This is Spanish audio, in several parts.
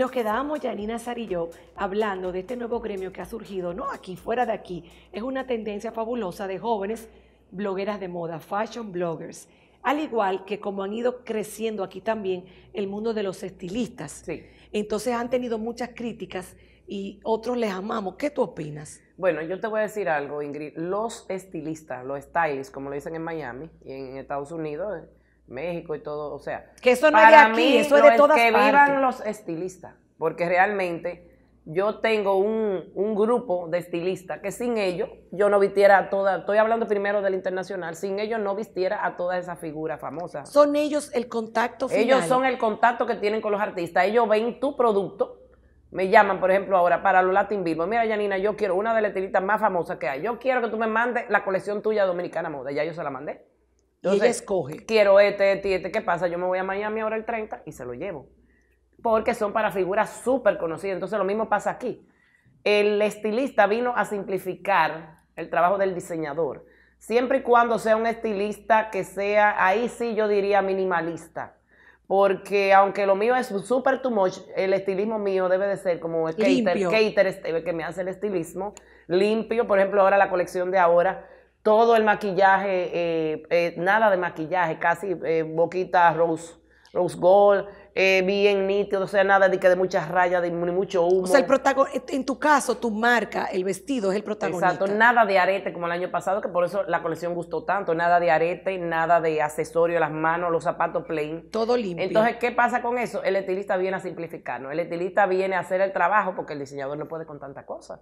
nos quedábamos, Janina Sar y yo, hablando de este nuevo gremio que ha surgido, no aquí, fuera de aquí. Es una tendencia fabulosa de jóvenes blogueras de moda, fashion bloggers. Al igual que como han ido creciendo aquí también el mundo de los estilistas. Sí. Entonces han tenido muchas críticas y otros les amamos. ¿Qué tú opinas? Bueno, yo te voy a decir algo, Ingrid. Los estilistas, los stylists, como lo dicen en Miami y en Estados Unidos, eh, México y todo, o sea. Que eso no para es aquí, eso es de todas que vivan los estilistas, porque realmente yo tengo un, grupo de estilistas que sin ellos yo no vistiera a todas, estoy hablando primero del internacional, sin ellos no vistiera a todas esas figuras famosas. Son ellos el contacto final. Ellos son el contacto que tienen con los artistas, ellos ven tu producto, me llaman, por ejemplo, ahora para los Latin Vivos. mira Yanina, yo quiero una de las estilistas más famosas que hay, yo quiero que tú me mandes la colección tuya dominicana moda, ya yo se la mandé. Entonces, escoge. Quiero este, este, este, ¿qué pasa? Yo me voy a Miami ahora el 30 y se lo llevo. Porque son para figuras súper conocidas. Entonces lo mismo pasa aquí. El estilista vino a simplificar el trabajo del diseñador. Siempre y cuando sea un estilista que sea, ahí sí yo diría minimalista. Porque aunque lo mío es súper too much, el estilismo mío debe de ser como el limpio. cater, este, que me hace el estilismo, limpio. Por ejemplo, ahora la colección de ahora todo el maquillaje, eh, eh, nada de maquillaje, casi eh, boquita rose, rose gold, bien nítido, o sea, nada de que de muchas rayas, ni mucho humo. O sea, el protagonista, en tu caso, tu marca, el vestido es el protagonista. Exacto, nada de arete como el año pasado, que por eso la colección gustó tanto, nada de arete, nada de accesorio, las manos, los zapatos plain. Todo limpio. Entonces, ¿qué pasa con eso? El estilista viene a simplificarnos, el estilista viene a hacer el trabajo porque el diseñador no puede con tanta cosa.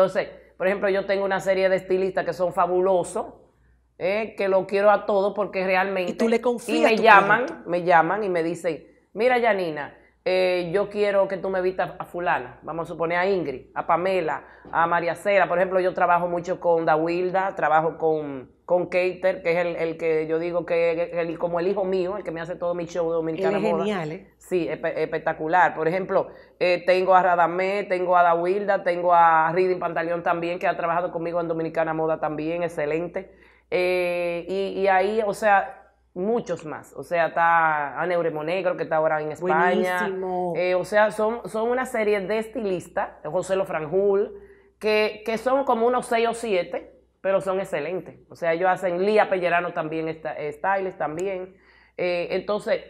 Entonces, por ejemplo, yo tengo una serie de estilistas que son fabulosos, eh, que lo quiero a todos porque realmente... Y le confías. me llaman, me llaman y me dicen, mira Janina, eh, yo quiero que tú me vistas a fulana, vamos a suponer a Ingrid, a Pamela, a María Cera, por ejemplo, yo trabajo mucho con Wilda, trabajo con, con Cater, que es el, que yo digo que es como el hijo mío, el que me hace todo mi show dominicano. Es genial, ¿eh? Sí, espectacular. Por ejemplo, eh, tengo a Radamé, tengo a Da Wilda, tengo a reading Pantaleón también, que ha trabajado conmigo en Dominicana Moda también, excelente. Eh, y, y ahí, o sea, muchos más. O sea, está Aneuremo Monegro, que está ahora en España. Eh, o sea, son, son una serie de estilistas, José Lo Franjul, que, son como unos seis o siete, pero son excelentes. O sea, ellos hacen Lía Pellerano también, está, Styles también. Eh, entonces,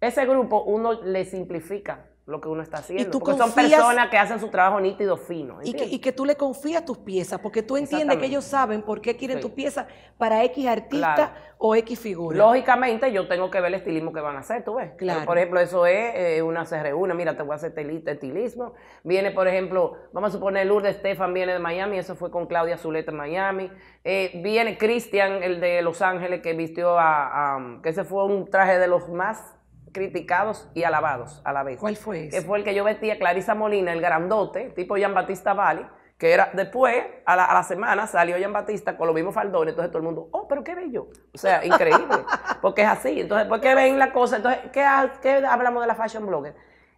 ese grupo uno le simplifica lo que uno está haciendo. porque son personas que hacen su trabajo nítido, fino. Y que, y que, tú le confías tus piezas, porque tú entiendes que ellos saben por qué quieren tus piezas para X artista o X figura. Lógicamente, yo tengo que ver el estilismo que van a hacer, tú ves. Eh, claro. por ejemplo, eso es eh, una CR1, mira, te voy a hacer este estilismo. Viene, por ejemplo, vamos a suponer Lourdes Estefan viene de Miami, eso fue con Claudia Zuleta en Miami. Eh, viene Christian, el de Los Ángeles, que vistió a, que ese fue un traje de los más criticados y alabados a la vez. ¿Cuál fue eso? Que fue el que yo vestía Clarisa Molina, el grandote, tipo Jean Batista Valley, que era después, a la, semana, salió Jean Batista con los mismos faldones, entonces todo el mundo, oh, pero qué bello. O sea, increíble, porque es así. Entonces, ¿por qué ven la cosa? Entonces, ¿qué, hablamos de la fashion blogger?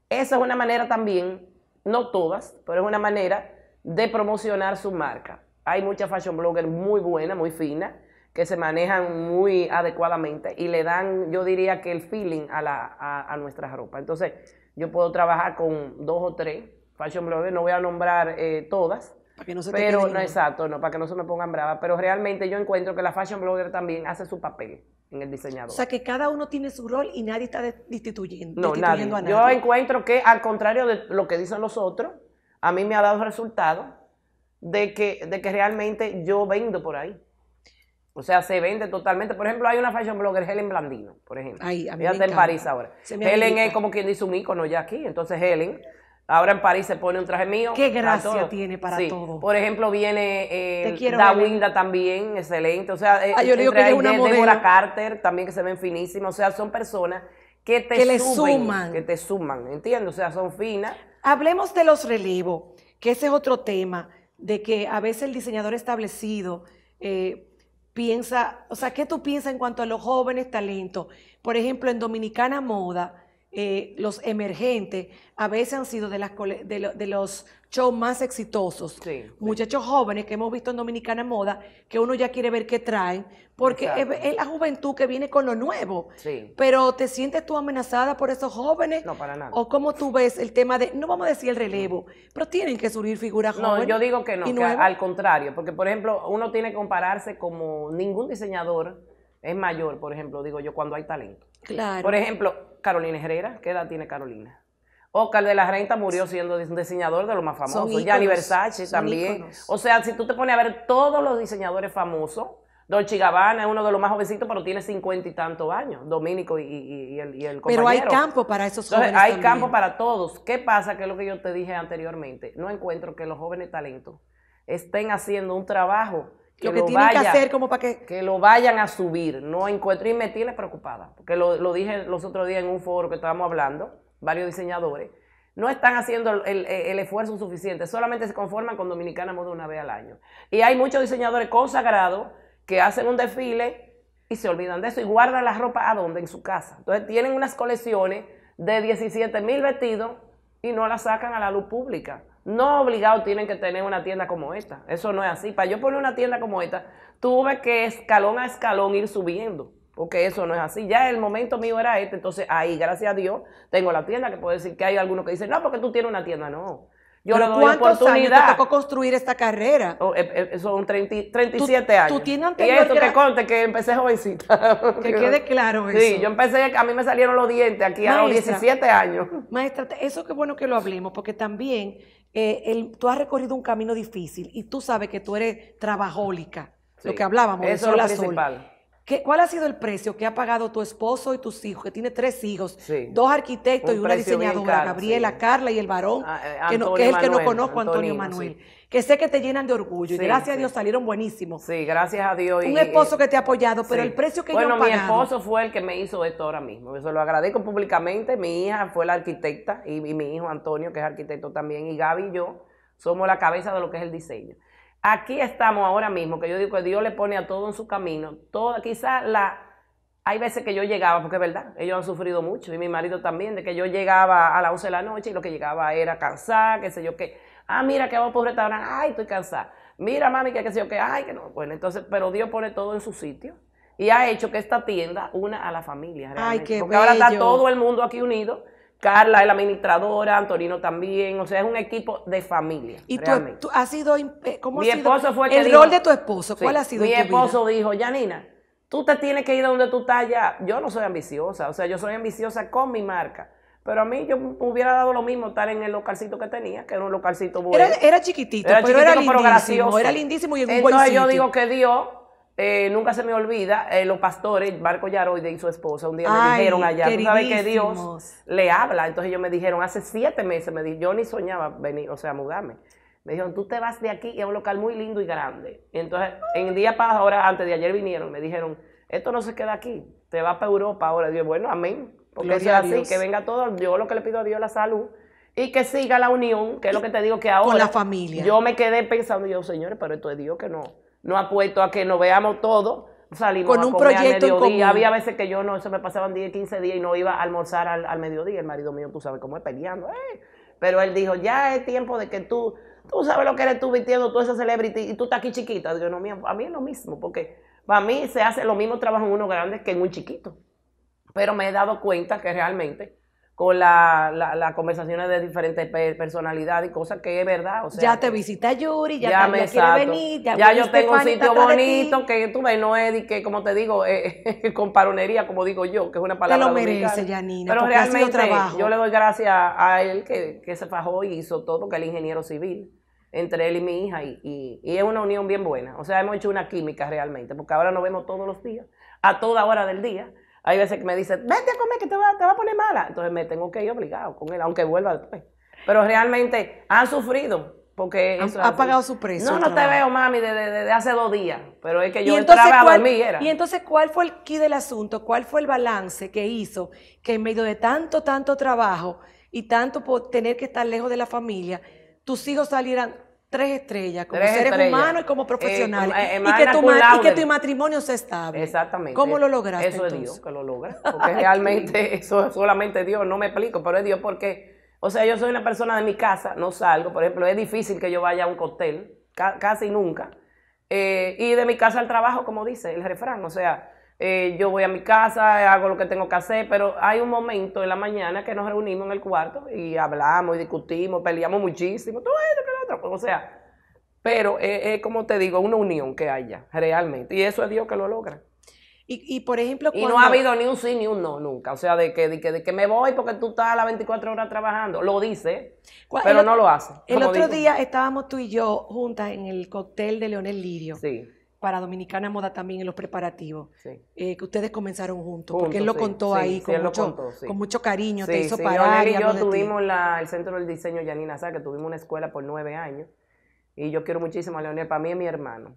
Esa es una manera también, no todas, pero es una manera de promocionar su marca. Hay muchas fashion bloggers muy buenas, muy finas, que se manejan muy adecuadamente y le dan, yo diría que el feeling a, la, a, nuestras ropas. Entonces, yo puedo trabajar con dos o tres fashion bloggers, no voy a nombrar eh, todas, para que no se pero no exacto, no, para que no se me pongan bravas, pero realmente yo encuentro que la fashion blogger también hace su papel en el diseñador. O sea, que cada uno tiene su rol y nadie está destituyendo, nadie. a nadie. Yo encuentro que, al contrario de lo que dicen los otros, a mí me ha dado resultado de que, de que realmente yo vendo por ahí. O sea, se vende totalmente. Por ejemplo, hay una fashion blogger, Helen Blandino, por ejemplo. Ahí, a mí está en París ahora. Helen es como quien dice un ícono ya aquí. Entonces, Helen, ahora en París se pone un traje mío. Qué gracia tiene para Sí. Por ejemplo, viene eh, Dawinda también, excelente. O sea, eh, ah, entre Ah, una Carter también que se ven finísimas. O sea, son personas que te suman. Que te suman, entiendo. O sea, son finas. Hablemos de los relevos, que ese es otro tema, de que a veces el diseñador establecido, eh, piensa, o sea, qué tú piensas en cuanto a los jóvenes talentos? Por ejemplo, en Dominicana Moda, eh, los emergentes a veces han sido de, las, de, los shows más exitosos. Muchachos jóvenes que hemos visto en Dominicana Moda, que uno ya quiere ver qué traen, porque es, la juventud que viene con lo nuevo. Pero ¿te sientes tú amenazada por esos jóvenes? No, para nada. ¿O cómo tú ves el tema de, no vamos a decir el relevo, pero tienen que surgir figuras jóvenes? No, yo digo que no, al contrario, porque por ejemplo, uno tiene que compararse como ningún diseñador es mayor, por ejemplo, digo yo, cuando hay talento. Por ejemplo, Carolina Herrera, ¿qué edad tiene Carolina? Oscar de la Renta murió siendo un diseñador de los más famosos. Gianni Versace también. O sea, si tú te pones a ver todos los diseñadores famosos, Dolce Gabbana es uno de los más jovencitos, pero tiene cincuenta y tantos años, Dominico y, el, y, compañero. Pero hay campo para esos jóvenes Hay campo para todos. ¿Qué pasa? Que es lo que yo te dije anteriormente. No encuentro que los jóvenes talentos estén haciendo un trabajo que lo que que hacer como para que... lo vayan a subir, no encuentro, y me tiene preocupada, porque lo, dije los otros días en un foro que estábamos hablando, varios diseñadores, no están haciendo el, esfuerzo suficiente, solamente se conforman con Dominicana Moda una vez al año. Y hay muchos diseñadores consagrados que hacen un desfile y se olvidan de eso y guardan la ropa a dónde, en su casa. Entonces tienen unas colecciones de 17 mil vestidos y no las sacan a la luz pública. No obligados tienen que tener una tienda como esta. Eso no es así. Para yo poner una tienda como esta, tuve que escalón a escalón ir subiendo. Porque eso no es así. Ya el momento mío era este. Entonces ahí, gracias a Dios, tengo la tienda. Que puedo decir que hay algunos que dicen, no, porque tú tienes una tienda. No. Yo le doy oportunidad. Años tocó construir esta carrera? Oh, eh, eh, eh, son 37 años. Tú tienes y esto que, contes, que empecé jovencita. Que quede claro eso. Sí, yo empecé, a mí me salieron los dientes aquí a los 17 años. Maestra, eso qué bueno que lo hablemos, porque también eh, tú has recorrido un camino difícil y tú sabes que tú eres trabajólica, lo que hablábamos, eso de es lo principal. ¿Cuál ha sido el precio que ha pagado tu esposo y tus hijos, que tiene tres hijos, dos arquitectos y una diseñadora, Gabriela, Carla y el varón, ah, eh, que, es el que no conozco, Antonio, Manuel? Que sé que te llenan de orgullo y gracias a Dios salieron buenísimos. Sí, gracias a Dios. Un esposo que te ha eh, apoyado, pero el precio que yo Bueno, mi esposo fue el que me hizo esto ahora mismo. eso lo agradezco públicamente. Mi hija fue la arquitecta y mi hijo Antonio, que es arquitecto también, y Gaby y yo somos la cabeza de lo que es el diseño. Aquí estamos ahora mismo, que yo digo que Dios le pone a todo en su camino. toda, quizás la, hay veces que yo llegaba, porque es verdad, ellos han sufrido mucho, y mi marido también, de que yo llegaba a las 11 de la noche y lo que llegaba era cansar qué sé yo que, Ah, mira que vamos por un restaurante, ay, estoy cansada. Mira, mami, que qué sé yo que, ay, que no. Bueno, entonces, pero Dios pone todo en su sitio y ha hecho que esta tienda una a la familia. Realmente. Porque ahora está todo el mundo aquí unido Carla es la administradora, Antonino también, o sea, es un equipo de familia. ¿Y tú, has sido, eh, cómo mi ha esposo fue el, rol de tu esposo? ¿Cuál ha sido Mi esposo dijo, Janina, tú te tienes que ir donde tú estás ya. Yo no soy ambiciosa, o sea, yo soy ambiciosa con mi marca. Pero a mí yo hubiera dado lo mismo estar en el localcito que tenía, que era un localcito bueno. Era, chiquitito, pero, era, lindísimo, gracioso. era lindísimo y en Entonces un yo digo que Dios eh, nunca se me olvida, eh, los pastores, Marco Yaroide y su esposa, un día me dijeron allá, tú sabes que Dios le habla. Entonces ellos me dijeron, hace siete meses, me yo ni soñaba venir, o sea, mudarme. Me dijeron, tú te vas de aquí y es un local muy lindo y grande. entonces, en el día pasado ahora, antes de ayer vinieron, me dijeron, esto no se queda aquí, te vas para Europa ahora. Dios, bueno, amén. Porque eso es así, que venga todo. Yo lo que le pido a Dios la salud y que siga la unión, que es lo que te digo que ahora. la familia. Yo me quedé pensando, yo, señores, pero esto es Dios que no no apuesto a que nos veamos todos. Salimos con un proyecto y Había veces que yo no, eso me pasaban 10, 15 días y no iba a almorzar al, mediodía. El marido mío, tú sabes cómo es peleando. ¡eh! Pero él dijo, ya es tiempo de que tú, tú sabes lo que eres tú vistiendo, tú esa celebrity y tú estás aquí chiquita. yo no, mía, a mí es lo mismo, porque para mí se hace lo mismo trabajo en uno grande que en un chiquito. Pero me he dado cuenta que realmente con las la, conversaciones de diferentes personalidades y cosas que es verdad. O ya te visita Yuri, ya, te, me venir, ya, yo tengo un sitio bonito que tú ves, no es que, como te digo, con eh, comparonería, como digo yo, que es una palabra. Te lo merece, Janina. Pero realmente yo le doy gracias a él que, se fajó y hizo todo, que el ingeniero civil entre él y mi hija y, y, y, es una unión bien buena. O sea, hemos hecho una química realmente, porque ahora nos vemos todos los días, a toda hora del día. Hay veces que me dicen, vete a comer que te va, a poner mala. Entonces me tengo que ir obligado con él, aunque vuelva después. Pero realmente han sufrido. Porque ha pagado su precio. No, no te veo, mami, desde de, hace dos días. Pero es que yo entraba a Y entonces, ¿cuál fue el key del asunto? ¿Cuál fue el balance que hizo que en medio de tanto, tanto trabajo y tanto por tener que estar lejos de la familia, tus hijos salieran tres estrellas como seres humanos y como eh, profesionales. Eh, y, que tu, matrimonio se estable. Exactamente. ¿Cómo lo lograste? Eso es Dios que lo logra. Porque realmente eso es solamente Dios, no me explico, pero es Dios porque, o sea, yo soy una persona de mi casa, no salgo, por ejemplo, es difícil que yo vaya a un cóctel, casi nunca. Eh, y de mi casa al trabajo, como dice el refrán, o sea, yo voy a mi casa, hago lo que tengo que hacer, pero hay un momento en la mañana que nos reunimos en el cuarto y hablamos y discutimos, peleamos muchísimo, todo pues, o sea, pero es, como te digo, una unión que haya realmente, y eso es Dios que lo logra. Y, y por ejemplo, Y no ha habido ni un sí ni un no nunca, o sea, de que, de que, me voy porque tú estás a las 24 horas trabajando, lo dice, pero no lo hace. El otro día estábamos tú y yo juntas en el cóctel de Leonel Lirio. Sí para Dominicana Moda también en los preparativos, eh, que ustedes comenzaron juntos, porque él lo contó ahí con, mucho, con mucho cariño, te hizo parar. Yo, y yo tuvimos el Centro del Diseño Yanina Sá, que tuvimos una escuela por nueve años, y yo quiero muchísimo a Leonel, para mí es mi hermano.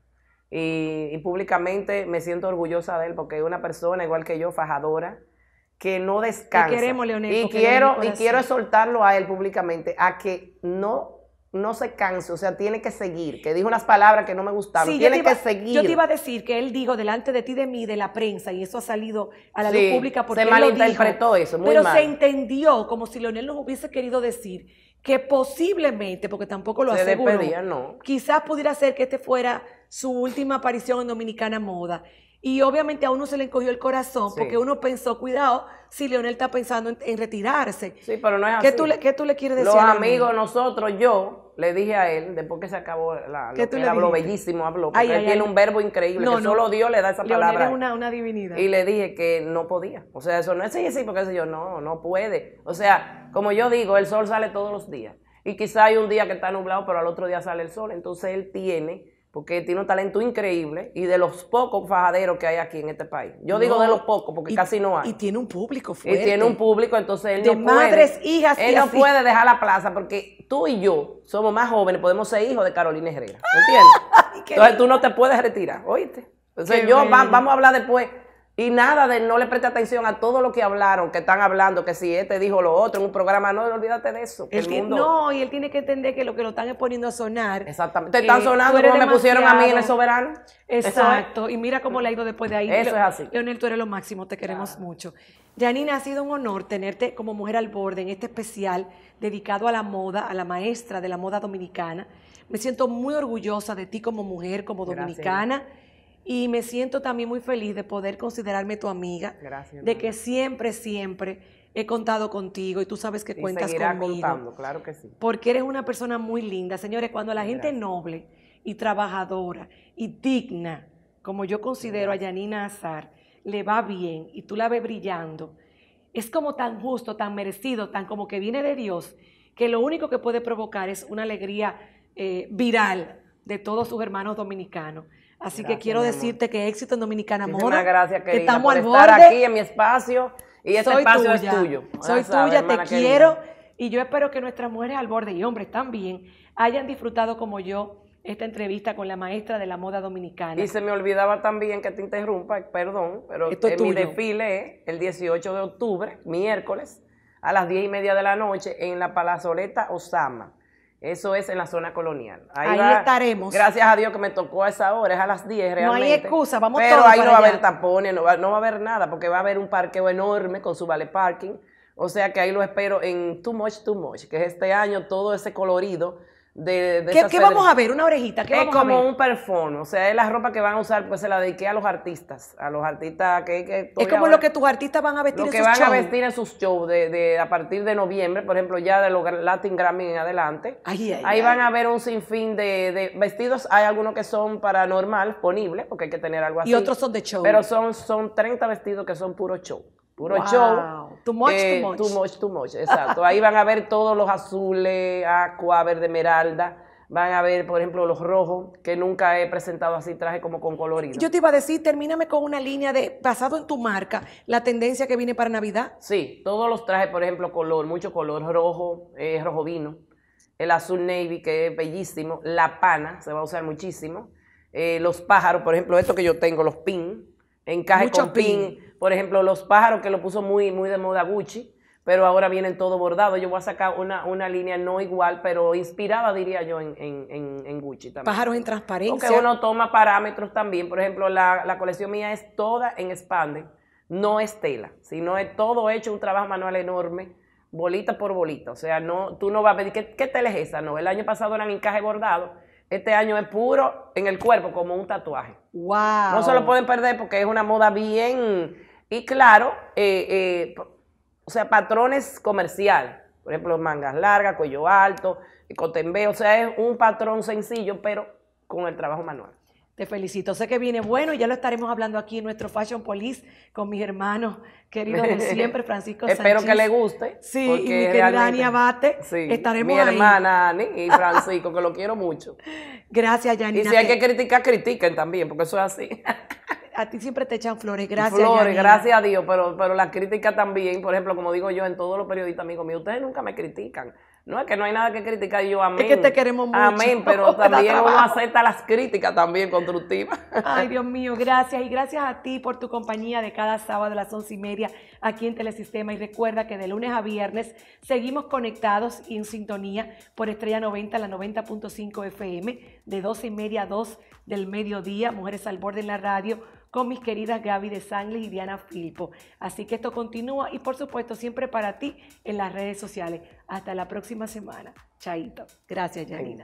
Y, públicamente me siento orgullosa de él, porque es una persona igual que yo, fajadora, que no descansa. Y queremos, Leonel. quiero, y quiero exhortarlo a él públicamente a que no no se canse, o sea, tiene que seguir, que dijo unas palabras que no me gustaron, tiene que seguir. Yo te iba a decir que él dijo delante de ti, de mí, de la prensa, y eso ha salido a la luz pública porque se malinterpretó lo eso, pero se entendió como si Leonel nos hubiese querido decir que posiblemente, porque tampoco lo se despedía, no. quizás pudiera ser que este fuera su última aparición en Dominicana Moda. Y obviamente a uno se le encogió el corazón porque uno pensó, cuidado, si Leonel está pensando en, retirarse. Sí, pero no es ¿Qué así. Tú le, ¿Qué tú le quieres decir? Los amigos, nosotros, yo, le dije a él, después que se acabó la, lo él habló, bellísimo habló, porque él tiene un verbo increíble, no, que solo Dios le da esa palabra. una, divinidad. Y le dije que no podía. O sea, eso no es sí, sí, porque eso yo, no, no puede. O sea, como yo digo, el sol sale todos los días. Y quizá hay un día que está nublado, pero al otro día sale el sol. Entonces él tiene porque tiene un talento increíble y de los pocos fajaderos que hay aquí en este país. Yo digo de los pocos porque casi no hay. Y tiene un público fuerte. Y tiene un público, entonces él de no madres, puede. hijas Él no puede dejar la plaza porque tú y yo somos más jóvenes, podemos ser hijos de Carolina Herrera. ¿Entiendes? entonces tú no te puedes retirar, ¿oíste? Entonces yo, vamos a hablar después y nada de no le preste atención a todo lo que hablaron, que están hablando, que si este dijo lo otro en un programa, no, olvídate de eso. el mundo... No, y él tiene que entender que lo que lo están exponiendo a sonar. Exactamente. Te están sonando como me pusieron a mí en el soberano. Exacto. Y mira cómo le ha ido después de ahí. Eso es así. Leonel, tú eres lo máximo, te queremos mucho. Janina, ha sido un honor tenerte como mujer al borde en este especial dedicado a la moda, a la maestra de la moda dominicana. Me siento muy orgullosa de ti como mujer, como dominicana y me siento también muy feliz de poder considerarme tu amiga. Gracias. De que siempre, siempre he contado contigo y tú sabes que cuentas conmigo. claro que sí. Porque eres una persona muy linda. Señores, cuando la gente noble y trabajadora y digna, como yo considero a Yanina Azar, le va bien y tú la ves brillando, es como tan justo, tan merecido, tan como que viene de Dios, que lo único que puede provocar es una alegría eh, viral de todos sus hermanos dominicanos. Así que quiero decirte que éxito en Dominicana Moda. gracias, que estamos por al aquí en mi espacio y ese espacio es tuyo. Soy tuya, te quiero y yo espero que nuestras mujeres al borde y hombres también hayan disfrutado como yo esta entrevista con la maestra de la moda dominicana. Y se me olvidaba también que te interrumpa, perdón, pero mi desfile es el 18 de octubre, miércoles, a las 10 y media de la noche en la Palazoleta Osama. Eso es en la zona colonial. Ahí, estaremos. Gracias a Dios que me tocó a esa hora, es a las 10 realmente. No hay excusa, vamos Pero ahí no va a haber tapones, no va, no va, a haber nada, porque va a haber un parqueo enorme con su vale parking. O sea que ahí lo espero en Too Much, Too Much, que es este año todo ese colorido de, ¿Qué, vamos a ver? ¿Una orejita? ¿Qué es como un perfume, o sea, es la ropa que van a usar, pues se la dediqué a los artistas, a los artistas que... que es como lo que tus artistas van a vestir en sus shows. Lo que van a vestir en sus shows de, a partir de noviembre, por ejemplo, ya de los Latin Grammy en adelante. Ahí van a ver un sinfín de, vestidos, hay algunos que son paranormales ponibles, porque hay que tener algo así. Y otros son de show. Pero son, son 30 vestidos que son puro show wow. Too much, too eh, much. Too much, too much, exacto. Ahí van a ver todos los azules, aqua, verde esmeralda. Van a ver, por ejemplo, los rojos, que nunca he presentado así, traje como con colorido. Yo te iba a decir, termíname con una línea de, basado en tu marca, la tendencia que viene para Navidad. Sí, todos los trajes, por ejemplo, color, mucho color, rojo, eh, rojo vino, el azul navy, que es bellísimo, la pana, se va a usar muchísimo, eh, los pájaros, por ejemplo, esto que yo tengo, los pin, encaje con pin. Por ejemplo, los pájaros que lo puso muy, muy de moda Gucci, pero ahora vienen todo bordado. Yo voy a sacar una, línea no igual, pero inspirada, diría yo, en, Gucci también. Pájaros en transparencia. Porque uno toma parámetros también. Por ejemplo, la, colección mía es toda en expande, no es tela, sino es todo hecho un trabajo manual enorme bolita por bolita. O sea, no, tú no vas a pedir, ¿qué, qué tela es esa? No, el año pasado eran encaje bordado este año es puro en el cuerpo como un tatuaje. Wow. No se lo pueden perder porque es una moda bien y claro, eh, eh, o sea, patrones comerciales, por ejemplo, mangas largas, cuello alto, cotembeo, o sea, es un patrón sencillo pero con el trabajo manual. Te felicito. Sé que viene bueno y ya lo estaremos hablando aquí en nuestro Fashion Police con mis hermanos queridos de siempre, Francisco Sánchez. Espero que le guste. Sí, y mi querida Ani Abate. Sí, estaremos mi hermana Ani y Francisco, que lo quiero mucho. Gracias, Yanina. Y si hay que criticar, critiquen también, porque eso es así. a ti siempre te echan flores, gracias. Flores, gracias a Dios, pero, pero la crítica también, por ejemplo, como digo yo en todos los periodistas amigos míos, ustedes nunca me critican. No es que no hay nada que criticar, yo amén. Es que te queremos mucho. Amén, pero también uno acepta las críticas también constructivas. Ay, Dios mío, gracias. Y gracias a ti por tu compañía de cada sábado a las once y media aquí en Telesistema. Y recuerda que de lunes a viernes seguimos conectados y en sintonía por Estrella 90, la 90.5 FM, de doce y media a 2 del mediodía, Mujeres al Borde en la radio con mis queridas Gaby de Sangles y Diana Filipo. Así que esto continúa y por supuesto siempre para ti en las redes sociales hasta la próxima semana. Chaito. Gracias, Janina.